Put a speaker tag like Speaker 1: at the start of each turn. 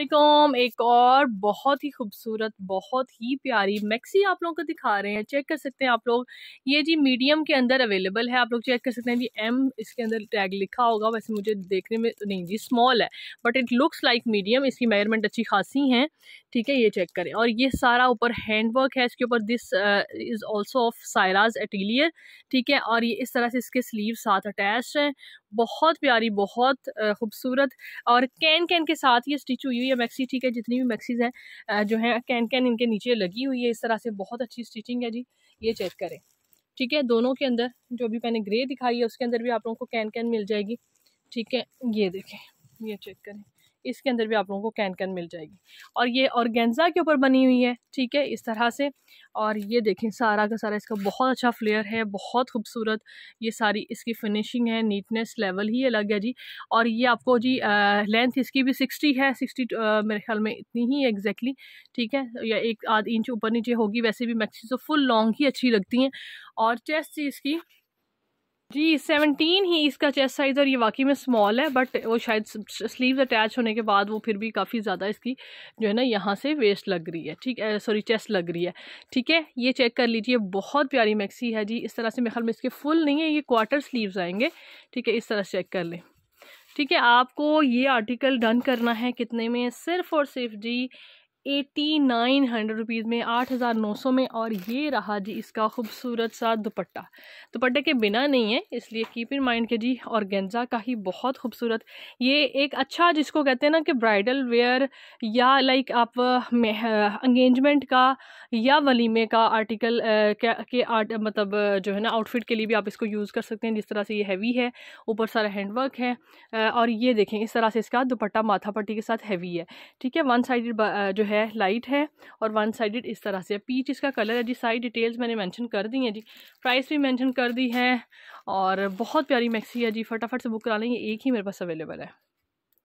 Speaker 1: असलम एक और बहुत ही खूबसूरत बहुत ही प्यारी मैक्सी आप लोगों को दिखा रहे हैं चेक कर सकते हैं आप लोग ये जी मीडियम के अंदर अवेलेबल है आप लोग चेक कर सकते हैं जी एम इसके अंदर टैग लिखा होगा वैसे मुझे देखने में नहीं जी स्मॉल है but it looks like medium इसकी मेजरमेंट अच्छी खासी है ठीक है ये चेक करें और ये सारा ऊपर हैंडवर्क है इसके ऊपर this is also of Sairaj atelier ठीक है और ये इस तरह से इसके स्लीव साथ अटैच हैं बहुत प्यारी बहुत खूबसूरत और कैन कैन के साथ ये स्टिच हुई हुई है मैक्सी ठीक है जितनी भी मैक्सीज हैं जो हैं कैन कैन इनके नीचे लगी हुई है इस तरह से बहुत अच्छी स्टिचिंग है जी ये चेक करें ठीक है दोनों के अंदर जो भी मैंने ग्रे दिखाई है उसके अंदर भी आप लोगों को कैन कैन मिल जाएगी ठीक है ये देखें ये चेक करें इसके अंदर भी आप लोगों को कैन कैन मिल जाएगी और ये ऑर्गेन्जा के ऊपर बनी हुई है ठीक है इस तरह से और ये देखें सारा का सारा इसका बहुत अच्छा फ्लेयर है बहुत खूबसूरत ये सारी इसकी फिनिशिंग है नीटनेस लेवल ही अलग है जी और ये आपको जी लेंथ इसकी भी सिक्सटी है सिक्सटी मेरे ख्याल में इतनी ही एग्जैक्टली ठीक है या एक आध इंच ऊपर नीचे होगी वैसे भी मैक्सी तो फुल लॉन्ग ही अच्छी लगती हैं और चेस्ट जी इसकी जी सेवनटीन ही इसका चेस्ट साइज़ और ये वाकई में स्मॉल है बट वो शायद स्लीव अटैच होने के बाद वो फिर भी काफ़ी ज़्यादा इसकी जो है ना यहाँ से वेस्ट लग रही है ठीक है सॉरी चेस्ट लग रही है ठीक है ये चेक कर लीजिए बहुत प्यारी मैक्सी है जी इस तरह से मेरे ख्याल में इसके फुल नहीं है ये क्वार्टर स्लीव आएंगे ठीक है इस तरह से चेक कर लें ठीक है आपको ये आर्टिकल डन करना है कितने में सिर्फ और सिर्फ जी एटी नाइन हंड्रेड रुपीज़ में आठ हज़ार नौ सौ में और ये रहा जी इसका खूबसूरत सा दुपट्टा दुपट्टे के बिना नहीं है इसलिए कीप इन माइंड के जी और गेंजा का ही बहुत खूबसूरत ये एक अच्छा जिसको कहते हैं ना कि ब्राइडल वेयर या लाइक आप इंगेजमेंट का या वलीमे का आर्टिकल के, के आर्ट मतलब जो है ना आउटफिट के लिए भी आप इसको यूज़ कर सकते हैं जिस तरह से ये हैवी है ऊपर सारा हैंडवर्क है और ये देखें इस तरह से इसका दुपट्टा माथापट्टी के साथ हैवी है ठीक है वन साइड जो है है लाइट है और वन साइडेड इस तरह से पीच इसका कलर है जी सारी डिटेल्स मैंने मेंशन कर दी हैं जी प्राइस भी मेंशन कर दी है और बहुत प्यारी मैक्सी है जी फटाफट से बुक करा लें ये एक ही मेरे पास अवेलेबल है